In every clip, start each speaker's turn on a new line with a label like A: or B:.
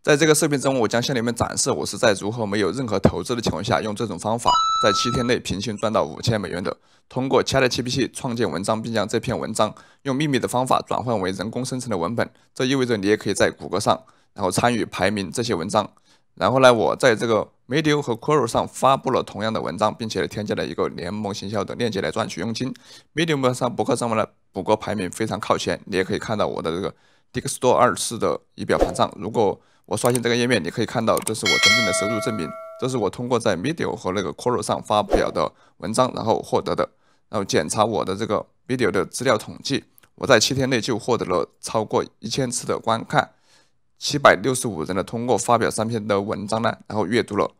A: 在这个视频中，我将向你们展示我是在如何没有任何投资的情况下，用这种方法在七天内平均赚到五千美元的。通过 ChatGPT 创建文章，并将这篇文章用秘密的方法转换为人工生成的文本，这意味着你也可以在谷歌上，然后参与排名这些文章。然后呢，我在这个 Medium 和 Quora 上发布了同样的文章，并且添加了一个联盟行销的链接来赚取佣金。Medium 上博客上面呢，谷歌排名非常靠前，你也可以看到我的这个 d e s t o r e 二次的仪表盘上，如果。我刷新这个页面，你可以看到，这是我真正的收入证明。这是我通过在 Medium 和那个 Quora 上发表的文章，然后获得的。然后检查我的这个 Medium 的资料统计，我在七天内就获得了超过一千次的观看，七百六十五人呢通过发表三篇的文章呢，然后阅读了，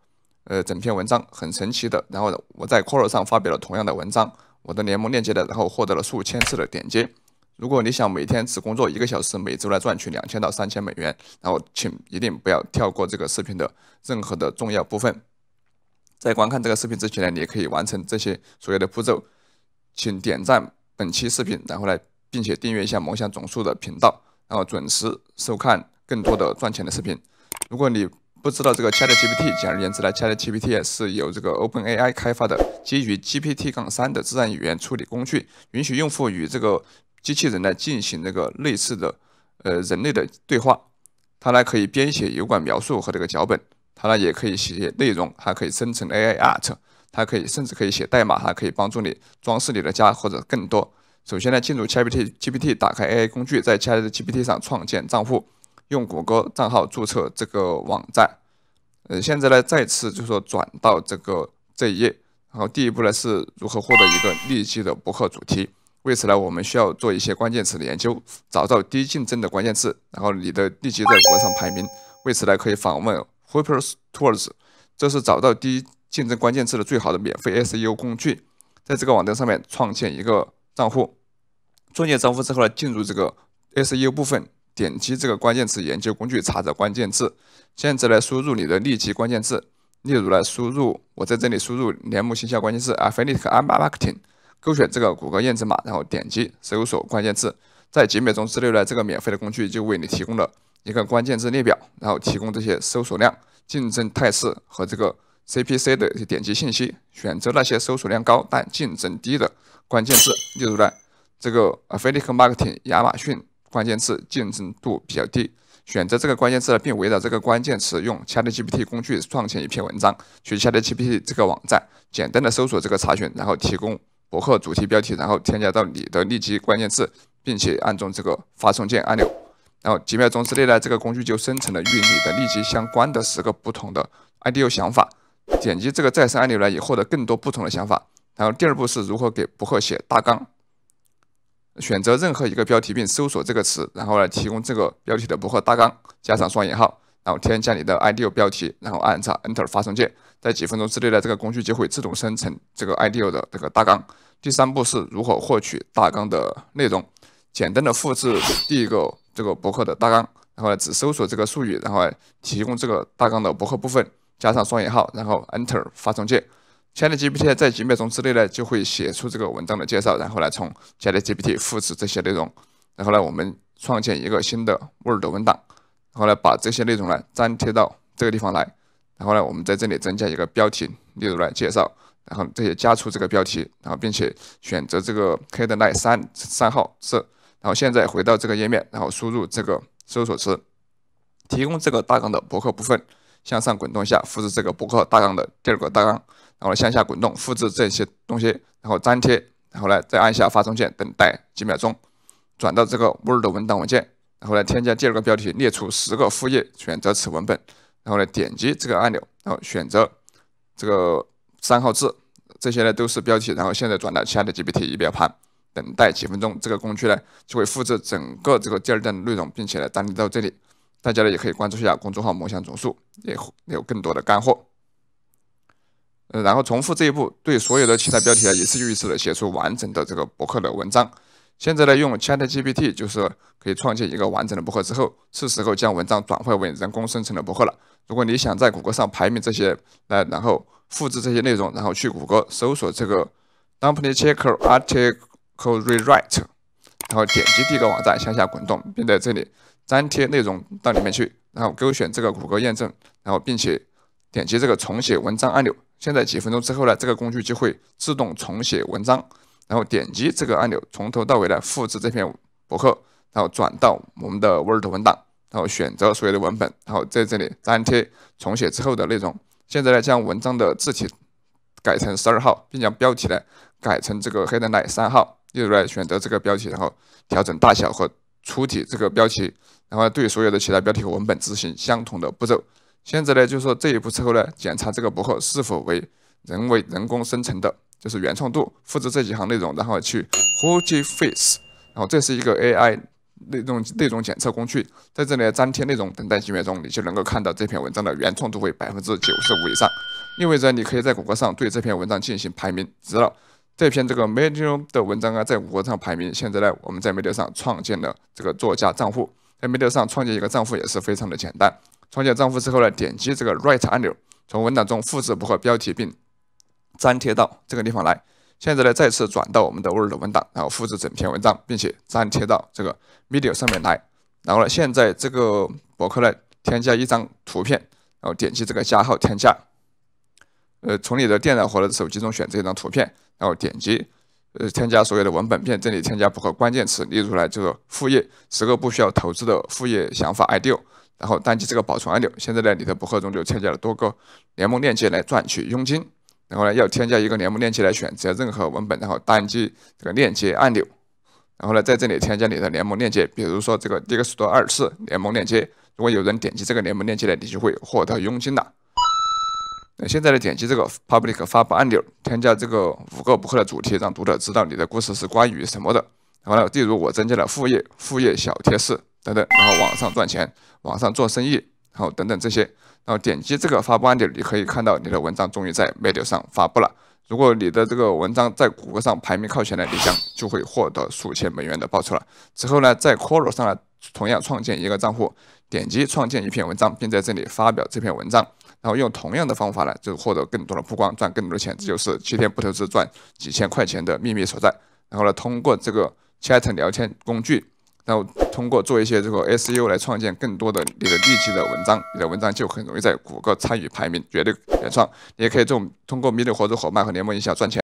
A: 呃，整篇文章很神奇的。然后我在 Quora 上发表了同样的文章，我的联盟链接的，然后获得了数千次的点击。如果你想每天只工作一个小时，每周来赚取两千到三千美元，然后请一定不要跳过这个视频的任何的重要部分。在观看这个视频之前呢，你也可以完成这些所有的步骤，请点赞本期视频，然后来并且订阅一下梦想总数的频道，然后准时收看更多的赚钱的视频。如果你不知道这个 Chat GPT，简而言之呢，Chat GPT 是由这个 Open AI 开发的基于 GPT-3 的自然语言处理工具，允许用户与这个。机器人来进行那个类似的，呃，人类的对话，它呢可以编写油管描述和这个脚本，它呢也可以写内容，还可以生成 AI art，它可以甚至可以写代码，还可以帮助你装饰你的家或者更多。首先呢，进入 ChatGPT，打开 AI 工具，在 ChatGPT 上创建账户，用谷歌账号注册这个网站。呃，现在呢，再次就是说转到这个这一页，然后第一步呢是如何获得一个立即的博客主题。为此呢，我们需要做一些关键词的研究，找到低竞争的关键词，然后你的立即在国上排名。为此呢，可以访问 h o o p e r s Tools，这是找到低竞争关键词的最好的免费 SEO 工具。在这个网站上面创建一个账户，创建账户之后呢，进入这个 SEO 部分，点击这个关键词研究工具，查找关键词。现在来输入你的立即关键词，例如呢，输入我在这里输入联盟形象关键词 Affiliate a n b Marketing。勾选这个谷歌验证码，然后点击搜索关键字，在几秒钟之内，呢，这个免费的工具就为你提供了一个关键字列表，然后提供这些搜索量、竞争态势和这个 CPC 的点击信息。选择那些搜索量高但竞争低的关键字，例如呢，这个 Affiliate Marketing 亚马逊关键字竞争度比较低。选择这个关键词呢，并围绕这个关键词用 ChatGPT 工具创建一篇文章。去 ChatGPT 这个网站，简单的搜索这个查询，然后提供。博客主题标题，然后添加到你的立即关键字，并且按中这个发送键按钮，然后几秒钟之内呢，这个工具就生成了与你的立即相关的十个不同的 I D O 想法。点击这个再生按钮呢，也获得更多不同的想法。然后第二步是如何给博客写大纲。选择任何一个标题并搜索这个词，然后呢提供这个标题的博客大纲，加上双引号，然后添加你的 I D O 标题，然后按上下 Enter 发送键。在几分钟之内呢，这个工具就会自动生成这个 IDO e 的这个大纲。第三步是如何获取大纲的内容？简单的复制第一个这个博客的大纲，然后呢只搜索这个术语，然后提供这个大纲的博客部分，加上双引号，然后 Enter 发送键。ChatGPT 在几秒钟之内呢就会写出这个文章的介绍，然后呢从 ChatGPT 复制这些内容，然后呢我们创建一个新的 Word 文档，然后呢把这些内容呢粘贴到这个地方来。然后呢，我们在这里增加一个标题，例如来介绍，然后这些加出这个标题，然后并且选择这个黑 n e 三三号是，然后现在回到这个页面，然后输入这个搜索词，提供这个大纲的博客部分，向上滚动一下，复制这个博客大纲的第二个大纲，然后向下滚动复制这些东西，然后粘贴，然后呢再按下发送键，等待几秒钟，转到这个 Word 文档文件，然后来添加第二个标题，列出十个副页，选择此文本。然后呢，点击这个按钮，然后选择这个三号字，这些呢都是标题。然后现在转到其他的 GPT 仪表盘，等待几分钟，这个工具呢就会复制整个这个第二段的内容，并且呢粘贴到这里。大家呢也可以关注一下公众号“梦想总数”，也有更多的干货。嗯，然后重复这一步，对所有的其他标题呢一次又一次的写出完整的这个博客的文章。现在呢，用 ChatGPT 就是可以创建一个完整的博客。之后是时候将文章转换为人工生成的博客了。如果你想在谷歌上排名这些，来然后复制这些内容，然后去谷歌搜索这个 d u p l i c a t r Article Rewrite”，然后点击第一个网站，向下滚动，并在这里粘贴内容到里面去，然后勾选这个谷歌验证，然后并且点击这个重写文章按钮。现在几分钟之后呢，这个工具就会自动重写文章。然后点击这个按钮，从头到尾的复制这篇博客，然后转到我们的 Word 文档，然后选择所有的文本，然后在这里粘贴重写之后的内容。现在呢，将文章的字体改成十二号，并将标题呢改成这个黑的奶三号。例如呢，选择这个标题，然后调整大小和粗体这个标题，然后对所有的其他标题和文本执行相同的步骤。现在呢，就是说这一步之后呢，检查这个博客是否为人为人工生成的。就是原创度，复制这几行内容，然后去 h u g i Face，然后这是一个 AI 内容内容检测工具，在这里粘贴内容，等待几秒钟，你就能够看到这篇文章的原创度为百分之九十五以上，意味着你可以在谷歌上对这篇文章进行排名知道。这篇这个 Medium 的文章啊，在谷歌上排名。现在呢，我们在 Medium 上创建了这个作家账户，在 Medium 上创建一个账户也是非常的简单。创建账户之后呢，点击这个 Write 按钮，从文档中复制博合标题并。粘贴到这个地方来。现在呢，再次转到我们的 Word 文档，然后复制整篇文章，并且粘贴到这个 Media 上面来。然后呢，现在这个博客呢，添加一张图片，然后点击这个加号添加。呃，从你的电脑或者手机中选择一张图片，然后点击呃添加所有的文本片，这里添加博客关键词，例如来这个副业十个不需要投资的副业想法 I d a 然后单击这个保存按钮，现在呢，你的博客中就添加了多个联盟链接来赚取佣金。然后呢，要添加一个联盟链接来选择任何文本，然后单击这个链接按钮。然后呢，在这里添加你的联盟链接，比如说这个 d i k s t o r 2 4联盟链接。如果有人点击这个联盟链接呢，你就会获得佣金的。那现在呢，点击这个 “public” 发布按钮，添加这个五个博客的主题，让读者知道你的故事是关于什么的。然后呢，例如我增加了副业、副业小贴士等等，然后网上赚钱、网上做生意，然后等等这些。然后点击这个发布按钮，你可以看到你的文章终于在 m e 媒体上发布了。如果你的这个文章在谷歌上排名靠前的，你将就会获得数千美元的报酬了。之后呢，在 Quora 上呢，同样创建一个账户，点击创建一篇文章，并在这里发表这篇文章。然后用同样的方法呢，就获得更多的曝光，赚更多的钱。这就是七天不投资赚几千块钱的秘密所在。然后呢，通过这个 Chat 聊天工具。然后通过做一些这个 SU 来创建更多的你的立题的文章，你的文章就很容易在谷歌参与排名，绝对原创。你也可以这种通过迷你合作伙伴和联盟一下赚钱。